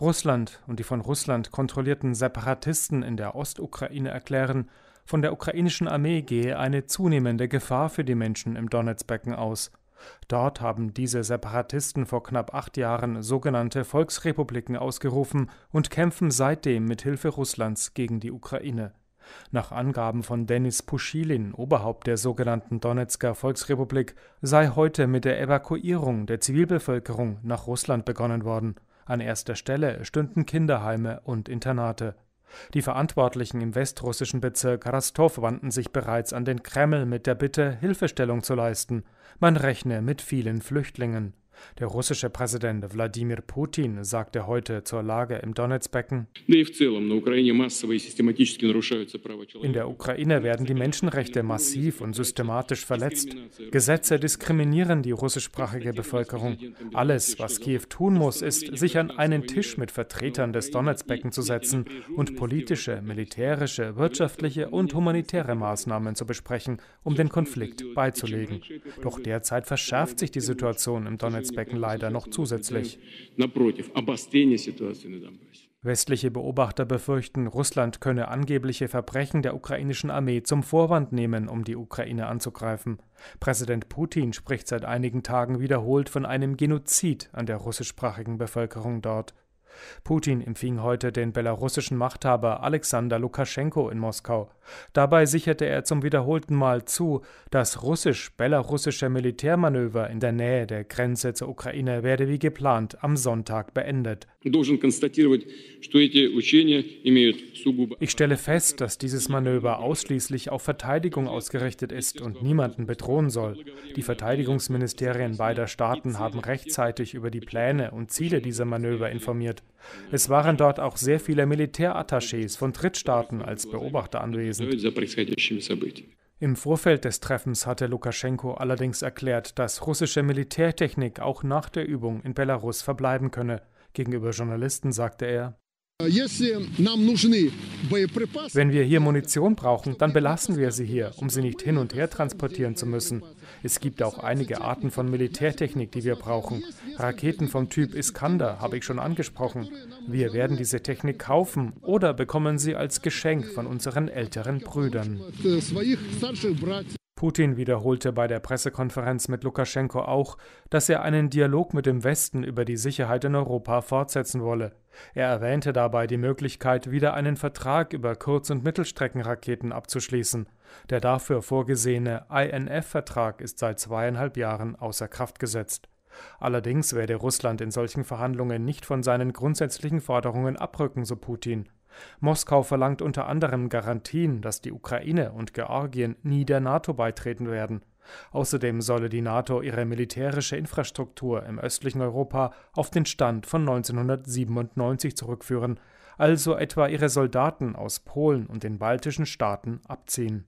Russland und die von Russland kontrollierten Separatisten in der Ostukraine erklären, von der ukrainischen Armee gehe eine zunehmende Gefahr für die Menschen im Donetsbecken aus. Dort haben diese Separatisten vor knapp acht Jahren sogenannte Volksrepubliken ausgerufen und kämpfen seitdem mit Hilfe Russlands gegen die Ukraine. Nach Angaben von Denis Puschilin, Oberhaupt der sogenannten Donetsker Volksrepublik, sei heute mit der Evakuierung der Zivilbevölkerung nach Russland begonnen worden. An erster Stelle stünden Kinderheime und Internate. Die Verantwortlichen im westrussischen Bezirk Rastow wandten sich bereits an den Kreml mit der Bitte, Hilfestellung zu leisten. Man rechne mit vielen Flüchtlingen. Der russische Präsident Wladimir Putin sagte heute zur Lage im Donetsbecken, in der Ukraine werden die Menschenrechte massiv und systematisch verletzt. Gesetze diskriminieren die russischsprachige Bevölkerung. Alles, was Kiew tun muss, ist, sich an einen Tisch mit Vertretern des Donetsbecken zu setzen und politische, militärische, wirtschaftliche und humanitäre Maßnahmen zu besprechen, um den Konflikt beizulegen. Doch derzeit verschärft sich die Situation im Donetsbecken. Kriegszwecken leider noch zusätzlich. Westliche Beobachter befürchten, Russland könne angebliche Verbrechen der ukrainischen Armee zum Vorwand nehmen, um die Ukraine anzugreifen. Präsident Putin spricht seit einigen Tagen wiederholt von einem Genozid an der russischsprachigen Bevölkerung dort. Putin empfing heute den belarussischen Machthaber Alexander Lukaschenko in Moskau. Dabei sicherte er zum wiederholten Mal zu, dass russisch-belarussische Militärmanöver in der Nähe der Grenze zur Ukraine werde wie geplant am Sonntag beendet. Ich stelle fest, dass dieses Manöver ausschließlich auf Verteidigung ausgerichtet ist und niemanden bedrohen soll. Die Verteidigungsministerien beider Staaten haben rechtzeitig über die Pläne und Ziele dieser Manöver informiert. Es waren dort auch sehr viele Militärattachés von Drittstaaten als Beobachter anwesend. Im Vorfeld des Treffens hatte Lukaschenko allerdings erklärt, dass russische Militärtechnik auch nach der Übung in Belarus verbleiben könne. Gegenüber Journalisten sagte er, wenn wir hier Munition brauchen, dann belassen wir sie hier, um sie nicht hin und her transportieren zu müssen. Es gibt auch einige Arten von Militärtechnik, die wir brauchen. Raketen vom Typ Iskander habe ich schon angesprochen. Wir werden diese Technik kaufen oder bekommen sie als Geschenk von unseren älteren Brüdern. Э, Putin wiederholte bei der Pressekonferenz mit Lukaschenko auch, dass er einen Dialog mit dem Westen über die Sicherheit in Europa fortsetzen wolle. Er erwähnte dabei die Möglichkeit, wieder einen Vertrag über Kurz- und Mittelstreckenraketen abzuschließen. Der dafür vorgesehene INF-Vertrag ist seit zweieinhalb Jahren außer Kraft gesetzt. Allerdings werde Russland in solchen Verhandlungen nicht von seinen grundsätzlichen Forderungen abrücken, so Putin. Moskau verlangt unter anderem Garantien, dass die Ukraine und Georgien nie der NATO beitreten werden. Außerdem solle die NATO ihre militärische Infrastruktur im östlichen Europa auf den Stand von 1997 zurückführen, also etwa ihre Soldaten aus Polen und den baltischen Staaten abziehen